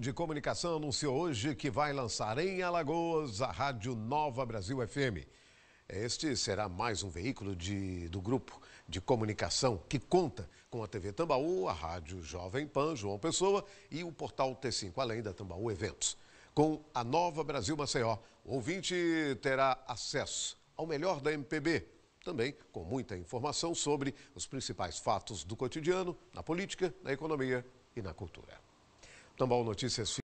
de Comunicação anunciou hoje que vai lançar em Alagoas a Rádio Nova Brasil FM. Este será mais um veículo de, do grupo de comunicação que conta com a TV Tambaú, a Rádio Jovem Pan, João Pessoa e o portal T5, além da Tambaú Eventos. Com a Nova Brasil Maceió, o ouvinte terá acesso ao melhor da MPB, também com muita informação sobre os principais fatos do cotidiano, na política, na economia e na cultura. Tambal então, Notícias